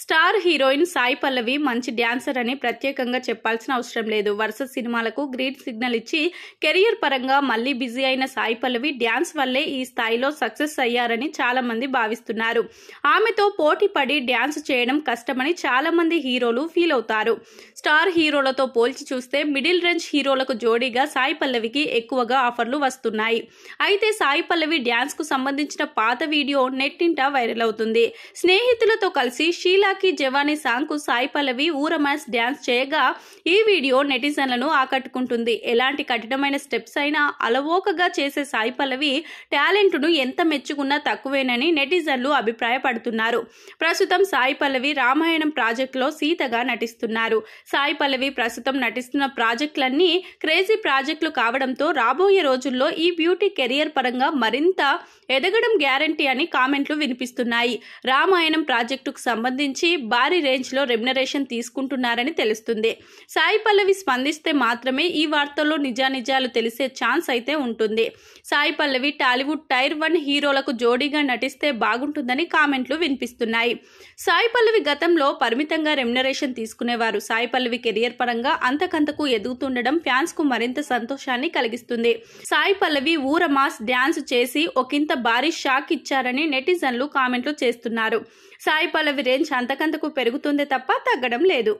star heroine Sai పల్లవి మంచి dancer అని ప్రత్యేకంగా చెప్పాల్సిన అవసరం లేదు వరుస సినిమాలకు గ్రీన్ సిగ్నల్ ఇచ్చి కెరియర్ పరంగా మళ్లీ బిజీ అయిన సాయి పల్లవి డ్యాన్స్ వల్లే ఈ స్థాయిలో సక్సెస్ అయ్యారని చాలా మంది భావిస్తున్నారు ఆమెతో పోటీ పడి డ్యాన్స్ చేయడం కష్టమని చాలా మంది హీరోలు ఫీల్ అవుతారు స్టార్ హీరోలతో పోల్చి చూస్తే మిడిల్ రేంజ్ హీరోలకు జోడీగా సాయి పల్లవికి ఎక్కువగా ఆఫర్లు వస్తున్నాయి అయితే సాయి పల్లవి డ్యాన్స్ కు సంబంధించిన పాత వీడియో నెట్టింట వైరల్ అవుతుంది స్నేహితులతో కలిసి షీలా బైసాఖి జవానీ సాంగ్కు సాయి పల్లవి ఊరమాస్ డ్యాన్స్ చేయగా ఈ వీడియో నెటిజన్లను ఆకట్టుకుంటుంది ఎలాంటి కఠినమైన స్టెప్స్ అయినా అలవోకగా చేసే సాయి పల్లవి టాలెంట్ను ఎంత మెచ్చుకున్నా తక్కువేనని నెటిజన్లు అభిప్రాయపడుతున్నారు ప్రస్తుతం సాయి పల్లవి రామాయణం ప్రాజెక్టులో సీతగా నటిస్తున్నారు సాయి పల్లవి ప్రస్తుతం నటిస్తున్న ప్రాజెక్టులన్నీ క్రేజీ ప్రాజెక్టులు కావడంతో రాబోయే రోజుల్లో ఈ బ్యూటీ కెరియర్ పరంగా మరింత ఎదగడం గ్యారంటీ అని కామెంట్లు వినిపిస్తున్నాయి రామాయణం ప్రాజెక్టుకు సంబంధించి నుంచి భారీ రేంజ్లో రెమ్యునరేషన్ తీసుకుంటున్నారని తెలుస్తుంది సాయి పల్లవి స్పందిస్తే మాత్రమే ఈ వార్తల్లో నిజానిజాలు తెలిసే ఛాన్స్ అయితే ఉంటుంది సాయి పల్లవి టాలీవుడ్ టైర్ వన్ హీరోలకు జోడీగా నటిస్తే బాగుంటుందని కామెంట్లు వినిపిస్తున్నాయి సాయి పల్లవి గతంలో పరిమితంగా రెమ్యునరేషన్ తీసుకునేవారు సాయి పల్లవి కెరియర్ పరంగా అంతకంతకు ఎదుగుతుండడం ఫ్యాన్స్కు మరింత సంతోషాన్ని కలిగిస్తుంది సాయి పల్లవి ఊర మాస్ డ్యాన్స్ చేసి ఒకంత భారీ షాక్ ఇచ్చారని నెటిజన్లు కామెంట్లు చేస్తున్నారు సాయి పల్లవి రేంజ్ అంతకంతకు పెరుగుతుంది తప్ప తగ్గడం లేదు